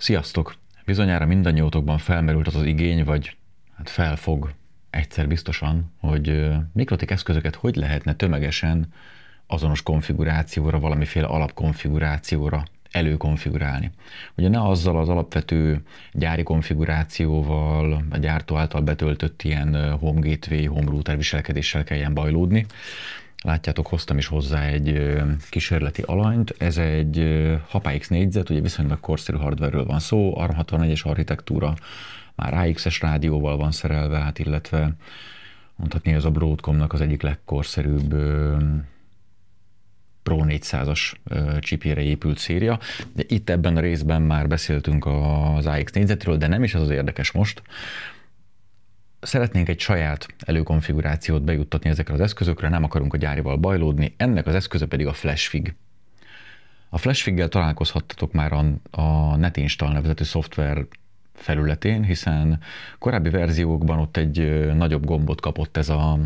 Sziasztok! Bizonyára mindannyiótokban felmerült az az igény, vagy hát felfog egyszer biztosan, hogy mikrotik eszközöket hogy lehetne tömegesen azonos konfigurációra, valamiféle alapkonfigurációra előkonfigurálni. Ugye ne azzal az alapvető gyári konfigurációval, a gyártó által betöltött ilyen home gateway, home router viselkedéssel kelljen bajlódni, Látjátok, hoztam is hozzá egy kísérleti alanyt. Ez egy x négyzet, ugye viszonylag korszerű hardverről van szó, ARM 64-es architektúra, már AX-es rádióval van szerelve, hát illetve mondhatni ez a Broadcomnak az egyik legkorszerűbb Pro 400-as csipjére épült széria. De itt ebben a részben már beszéltünk az AX négyzetről, de nem is ez az érdekes most, Szeretnénk egy saját előkonfigurációt bejuttatni ezekre az eszközökre, nem akarunk a gyárival bajlódni, ennek az eszköze pedig a FlashFig. A flashfiggel találkozhattatok már a, a NetInstall nevezetű szoftver felületén, hiszen korábbi verziókban ott egy nagyobb gombot kapott ez a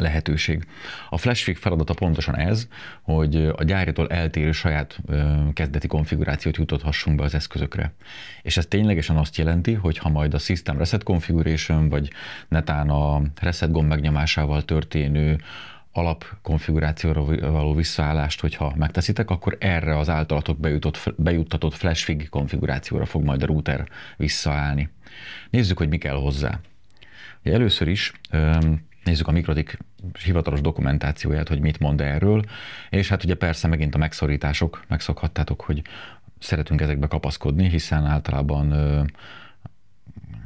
lehetőség. A flashfig feladata pontosan ez, hogy a gyáritól eltérő saját kezdeti konfigurációt jutathassunk be az eszközökre. És ez ténylegesen azt jelenti, hogy ha majd a System Reset Configuration, vagy netán a reset gomb megnyomásával történő alapkonfigurációra való visszaállást, hogyha megteszitek, akkor erre az általatok bejutott, bejuttatott flashfig konfigurációra fog majd a router visszaállni. Nézzük, hogy mi kell hozzá. Először is nézzük a Mikrodik hivatalos dokumentációját, hogy mit mond erről, és hát ugye persze megint a megszorítások, megszokhattátok, hogy szeretünk ezekbe kapaszkodni, hiszen általában ö,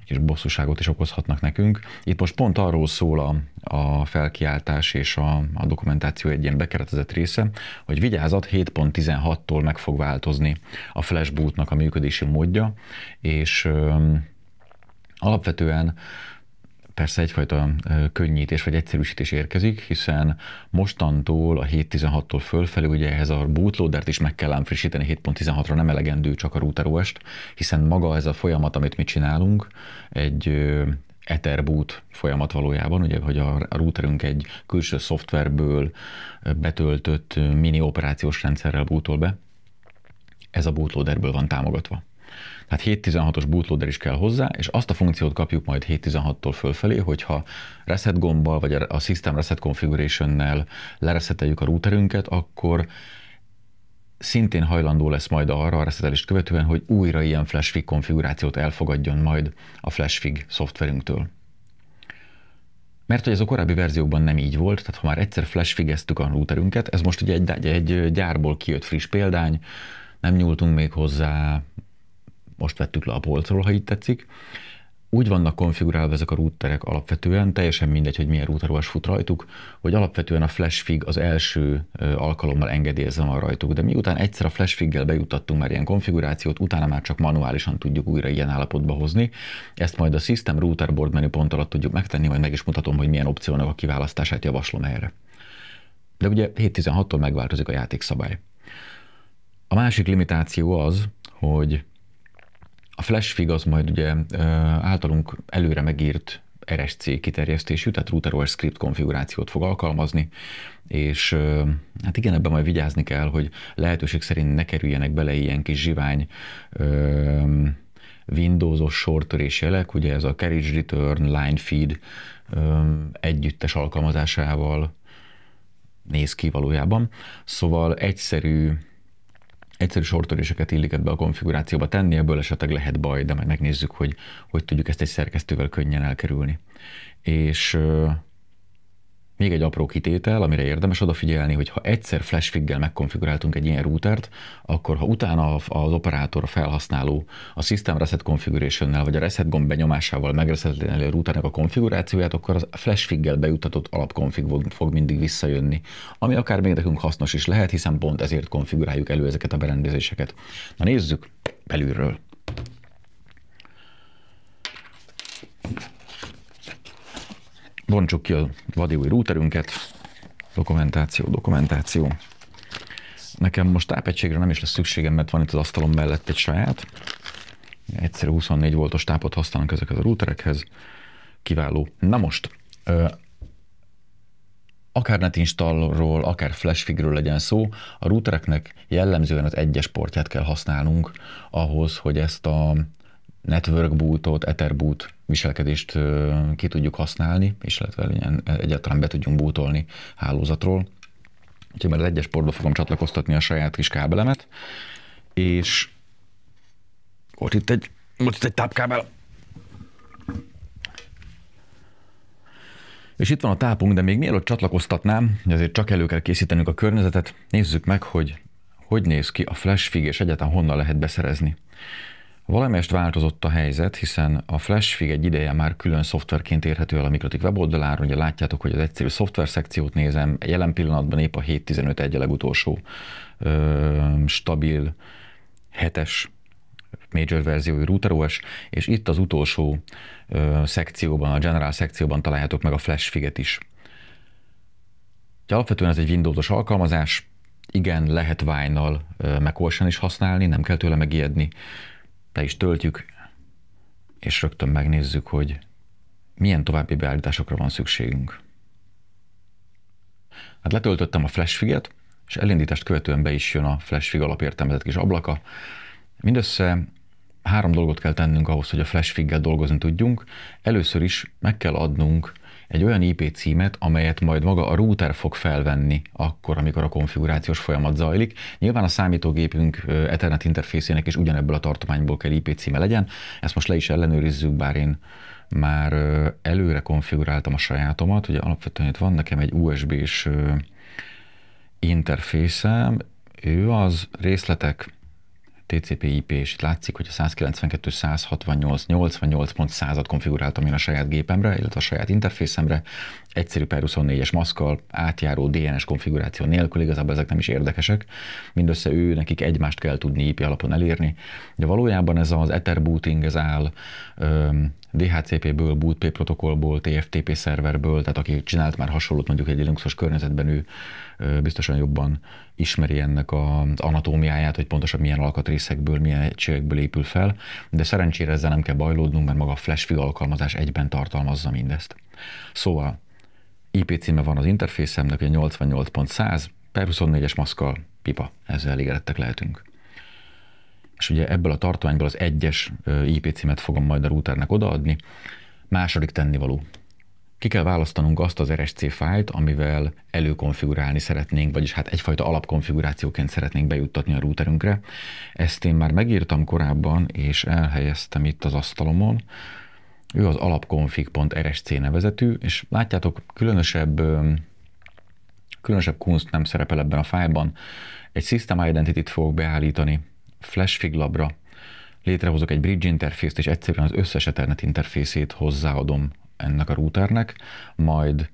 kis bosszúságot is okozhatnak nekünk. Itt most pont arról szól a, a felkiáltás és a, a dokumentáció egy ilyen bekeretezett része, hogy vigyázat 7.16-tól meg fog változni a flashbootnak a működési módja, és ö, alapvetően persze egyfajta könnyítés vagy egyszerűsítés érkezik, hiszen mostantól a 7.16-tól fölfelé ugye ehhez a bootloadert is meg kell ám frissíteni, 7.16-ra nem elegendő csak a router os hiszen maga ez a folyamat, amit mi csinálunk, egy Etherboot folyamat valójában, ugye, hogy a routerünk egy külső szoftverből betöltött mini operációs rendszerrel bootol be, ez a bootloaderből van támogatva. Hát 7.16-os bootloader is kell hozzá, és azt a funkciót kapjuk majd 7.16-tól fölfelé, hogyha reset gombbal, vagy a System Reset Configuration-nel lereszeteljük a routerünket, akkor szintén hajlandó lesz majd arra a resetelést követően, hogy újra ilyen flashfig konfigurációt elfogadjon majd a flashfig szoftverünktől. Mert hogy ez a korábbi verziókban nem így volt, tehát ha már egyszer flashfigeztük a routerünket, ez most ugye egy, egy gyárból kijött friss példány, nem nyúltunk még hozzá, vettük le a polcról, ha így tetszik. Úgy vannak konfigurálva ezek a routerek alapvetően, teljesen mindegy, hogy milyen routerolás fut rajtuk, hogy alapvetően a flashfig az első alkalommal engedélyezzen van rajtuk, de miután egyszer a flashfiggel bejutattunk már ilyen konfigurációt, utána már csak manuálisan tudjuk újra ilyen állapotba hozni. Ezt majd a System Router Board menüpont alatt tudjuk megtenni, majd meg is mutatom, hogy milyen opciónak a kiválasztását javaslom erre. De ugye 7.16-tól megváltozik a játékszabály. A másik limitáció az, hogy a fig az majd ugye általunk előre megírt RSC kiterjesztésű, tehát router OS script konfigurációt fog alkalmazni, és hát igen, ebben majd vigyázni kell, hogy lehetőség szerint ne kerüljenek bele ilyen kis zsivány Windows-os sortörés jelek, ugye ez a carriage return, line feed együttes alkalmazásával néz ki valójában. Szóval egyszerű egyszerű sortöréseket illik ebbe a konfigurációba tenni, ebből esetleg lehet baj, de majd megnézzük, hogy hogy tudjuk ezt egy szerkesztővel könnyen elkerülni. És még egy apró kitétel, amire érdemes odafigyelni, hogy ha egyszer flashfiggel megkonfiguráltunk egy ilyen routert, akkor ha utána az operátor, felhasználó a System Reset configuration vagy a Reset gomb benyomásával megresetelni a routernek a konfigurációját, akkor a flashfiggel bejutatott alapkonfig fog mindig visszajönni, ami akár még nekünk hasznos is lehet, hiszen pont ezért konfiguráljuk elő ezeket a berendezéseket. Na nézzük belülről. bontsuk ki a vadi új rúterünket. Dokumentáció, dokumentáció. Nekem most tápegységre nem is lesz szükségem, mert van itt az asztalom mellett egy saját. Egyszerű 24 voltos tápot használnak ezekhez a rúterekhez. Kiváló. Na most, akár netinstalról, akár flashfigről legyen szó, a rútereknek jellemzően az egyes portját kell használnunk ahhoz, hogy ezt a network bootot, ether boot viselkedést ki tudjuk használni, és illetve egyáltalán be tudjunk bootolni hálózatról. Úgyhogy már az egyes portba fogom csatlakoztatni a saját kis kábelemet, és ott itt egy, ott itt egy tápkábel. És itt van a tápunk, de még mielőtt csatlakoztatnám, ezért csak elő kell készítenünk a környezetet, nézzük meg, hogy hogy néz ki a flash fig, és egyáltalán honnan lehet beszerezni. Valamelyest változott a helyzet, hiszen a FlashFig egy ideje már külön szoftverként érhető el a Mikrotik weboldaláron. Ugye látjátok, hogy az egyszerű szoftver szekciót nézem, jelen pillanatban épp a 7.15 egy a legutolsó ö, stabil hetes major verziói router OS, és itt az utolsó ö, szekcióban, a general szekcióban találjátok meg a flashfiget is. Úgyhogy alapvetően ez egy Windows alkalmazás, igen, lehet Wine-nal is használni, nem kell tőle megijedni le is töltjük, és rögtön megnézzük, hogy milyen további beállításokra van szükségünk. Hát letöltöttem a flashfiget, és elindítást követően be is jön a flashfig alapértelmezett kis ablaka. Mindössze három dolgot kell tennünk ahhoz, hogy a flashfiggel dolgozni tudjunk. Először is meg kell adnunk egy olyan IP címet, amelyet majd maga a router fog felvenni akkor, amikor a konfigurációs folyamat zajlik. Nyilván a számítógépünk Ethernet interfészének is ugyanebből a tartományból kell IP címe legyen. Ezt most le is ellenőrizzük, bár én már előre konfiguráltam a sajátomat, ugye alapvetően itt van nekem egy USB-s interfészem, ő az részletek, TCP IP, és itt látszik, hogy a 192, 168, 88 pont százat konfiguráltam én a saját gépemre, illetve a saját interfészemre, egyszerű per 24-es maszkal, átjáró DNS konfiguráció nélkül, igazából ezek nem is érdekesek, mindössze ő, nekik egymást kell tudni IP alapon elérni, de valójában ez az Ether booting, ez áll DHCP-ből, BootP protokollból, TFTP szerverből, tehát aki csinált már hasonlót mondjuk egy Linuxos környezetben, ő biztosan jobban ismeri ennek az anatómiáját, hogy pontosan milyen alkatrészekből, milyen egységekből épül fel, de szerencsére ezzel nem kell bajlódnunk, mert maga a FlashFig alkalmazás egyben tartalmazza mindezt. Szóval IP címe van az interfészemnek, hogy 88.100 per 24-es maszkal, pipa, ezzel elégedettek lehetünk és ugye ebből a tartományból az egyes IP címet fogom majd a routernek odaadni. Második tennivaló. Ki kell választanunk azt az RSC fájlt, amivel előkonfigurálni szeretnénk, vagyis hát egyfajta alapkonfigurációként szeretnénk bejuttatni a routerünkre. Ezt én már megírtam korábban, és elhelyeztem itt az asztalomon. Ő az alapkonfig.rsc nevezetű, és látjátok, különösebb különösebb kunst nem szerepel ebben a fájlban. Egy System Identity-t fogok beállítani, Flash figlabra létrehozok egy bridge interfészt, és egyszerűen az összes Ethernet interfészét hozzáadom ennek a routernek, majd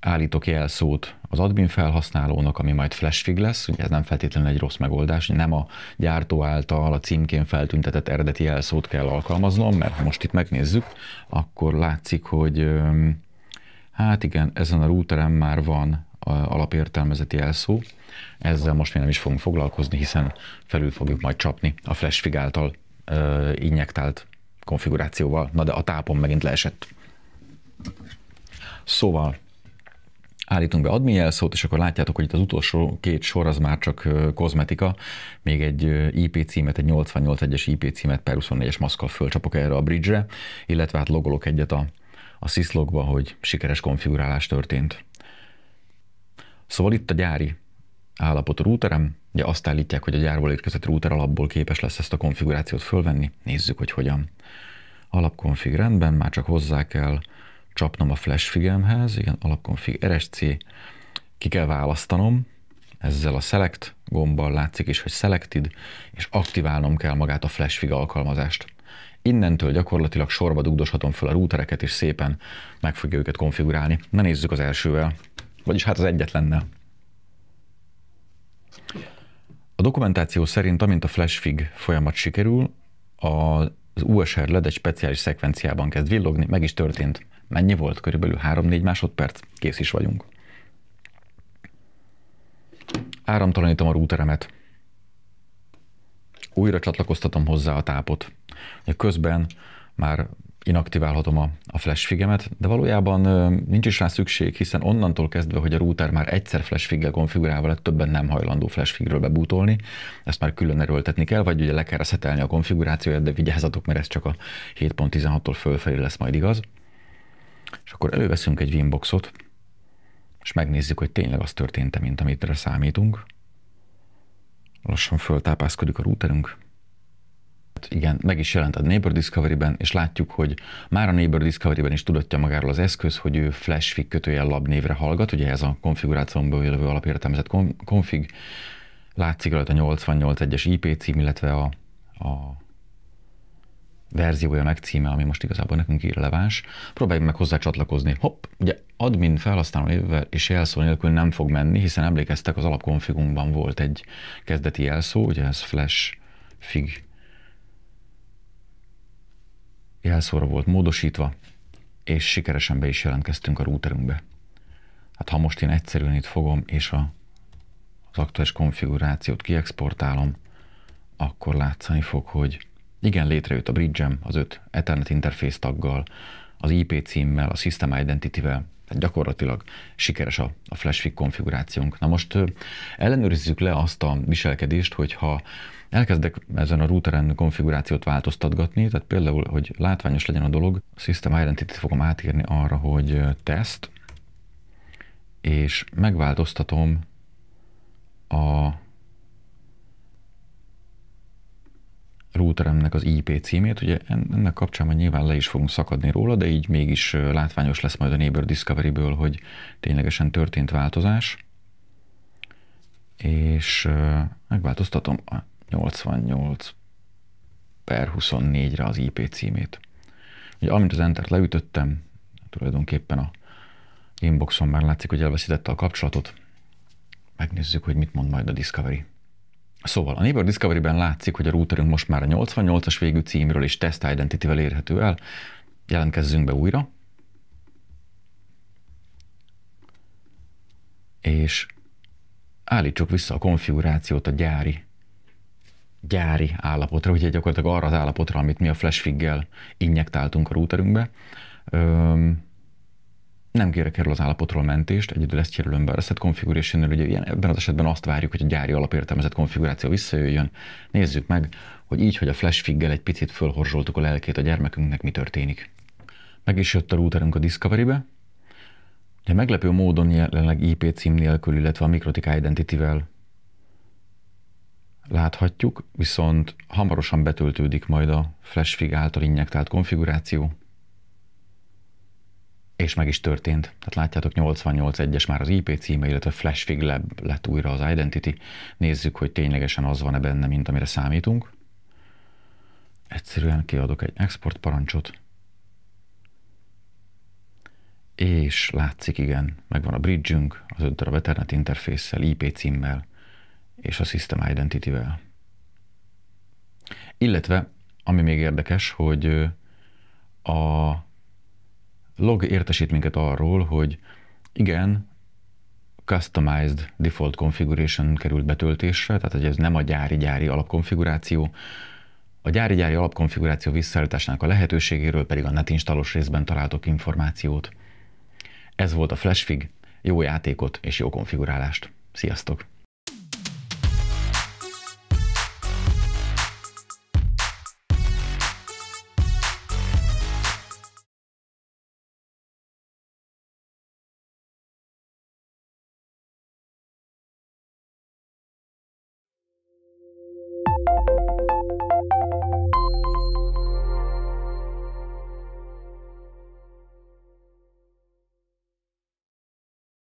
állítok jelszót az admin felhasználónak, ami majd flashfig lesz, ugye ez nem feltétlenül egy rossz megoldás, nem a gyártó által a címkén feltüntetett eredeti jelszót kell alkalmaznom, mert ha most itt megnézzük, akkor látszik, hogy hát igen, ezen a routeren már van alapértelmezeti elszó. Ezzel most még nem is fogunk foglalkozni, hiszen felül fogjuk majd csapni a flashfig által ö, injektált konfigurációval. Na de a tápon megint leesett. Szóval állítunk be admin jelszót, és akkor látjátok, hogy itt az utolsó két sor az már csak kozmetika, még egy IP címet, egy 88.1-es IP címet per 24-es maszkal fölcsapok erre a bridge-re, illetve hát logolok egyet a, a syslogba, hogy sikeres konfigurálás történt. Szóval itt a gyári állapotú routerem, ugye azt állítják, hogy a gyárból érkezett router alapból képes lesz ezt a konfigurációt fölvenni, nézzük, hogy hogyan. Alapkonfig rendben, már csak hozzá kell csapnom a flash figemhez, igen, alapkonfig RSC, ki kell választanom, ezzel a select gombbal látszik is, hogy selected, és aktiválnom kell magát a flashfig alkalmazást. Innentől gyakorlatilag sorba dugdoshatom fel a routereket, és szépen meg fogja őket konfigurálni. Na nézzük az elsővel. Vagyis hát az egyetlennel. A dokumentáció szerint, amint a flashfig folyamat sikerül, az USR LED egy speciális szekvenciában kezd villogni, meg is történt. Mennyi volt? Körülbelül 3-4 másodperc. Kész is vagyunk. Áramtalanítom a rúteremet. Újra csatlakoztatom hozzá a tápot. Közben már inaktiválhatom a, a flashfigemet, de valójában ö, nincs is rá szükség, hiszen onnantól kezdve, hogy a router már egyszer flashfiggel konfigurálva lett, többen nem hajlandó flashfigről bebútolni, ezt már külön erőltetni kell, vagy ugye le kell reszetelni a konfigurációját, de vigyázzatok, mert ez csak a 7.16-tól fölfelé lesz majd igaz. És akkor előveszünk egy Winboxot, és megnézzük, hogy tényleg az történt-e, mint amitre számítunk. Lassan föltápászkodik a routerünk, hát igen, meg is jelent a Neighbor Discovery-ben, és látjuk, hogy már a Neighbor Discovery-ben is tudatja magáról az eszköz, hogy ő flashfig kötőjel lab névre hallgat, ugye ez a konfigurációmból jövő alapértelmezett config, látszik rajta 88.1-es IP cím, illetve a, a verziója meg címe, ami most igazából nekünk irreleváns. Próbáljunk meg hozzá csatlakozni. Hopp, ugye admin felhasználó névvel és jelszó nélkül nem fog menni, hiszen emlékeztek, az alapkonfigunkban volt egy kezdeti jelszó, ugye ez flash fig jelszóra volt módosítva, és sikeresen be is jelentkeztünk a routerünkbe. Hát ha most én egyszerűen itt fogom, és a, az aktuális konfigurációt kiexportálom, akkor látszani fog, hogy igen, létrejött a bridge az öt Ethernet interfész taggal, az IP címmel, a System Identity-vel, tehát gyakorlatilag sikeres a, a flashfig konfigurációnk. Na most ellenőrizzük le azt a viselkedést, hogyha elkezdek ezen a routeren konfigurációt változtatgatni, tehát például, hogy látványos legyen a dolog, a System Identity-t fogom átírni arra, hogy test, és megváltoztatom a routeremnek az IP címét, ugye ennek kapcsán majd nyilván le is fogunk szakadni róla, de így mégis látványos lesz majd a Neighbor Discovery-ből, hogy ténylegesen történt változás. És megváltoztatom a 88 per 24-re az IP címét. Ugye amint az Enter-t leütöttem, tulajdonképpen a inboxon már látszik, hogy elveszítette a kapcsolatot. Megnézzük, hogy mit mond majd a Discovery. Szóval a Neighbor Discovery-ben látszik, hogy a routerünk most már a 88-as végű címről és Test Identity-vel érhető el. Jelentkezzünk be újra. És állítsuk vissza a konfigurációt a gyári gyári állapotra, ugye gyakorlatilag arra az állapotra, amit mi a flashfiggel injektáltunk a routerünkbe nem kérek erről az állapotról mentést, egyedül ezt jelölöm be a Reset configuration ugye ilyen, ebben az esetben azt várjuk, hogy a gyári alapértelmezett konfiguráció visszajöjjön. Nézzük meg, hogy így, hogy a flashfiggel egy picit fölhorzsoltuk a lelkét a gyermekünknek, mi történik. Meg is jött a routerünk a Discovery-be, de meglepő módon jelenleg IP cím nélkül, illetve a Mikrotik Identity-vel láthatjuk, viszont hamarosan betöltődik majd a flashfig által injektált konfiguráció, és meg is történt. Tehát látjátok, 88.1-es már az IP címe, illetve Flashfig Lab lett újra az Identity. Nézzük, hogy ténylegesen az van-e benne, mint amire számítunk. Egyszerűen kiadok egy export parancsot. És látszik, igen, megvan a bridge-ünk, az öntör a Ethernet interfészsel, IP címmel és a System Identity-vel. Illetve, ami még érdekes, hogy a log értesít minket arról, hogy igen, customized default configuration került betöltésre, tehát hogy ez nem a gyári-gyári alapkonfiguráció, a gyári-gyári alapkonfiguráció visszaállításának a lehetőségéről pedig a netinstalos részben találtok információt. Ez volt a FlashFig, jó játékot és jó konfigurálást. Sziasztok!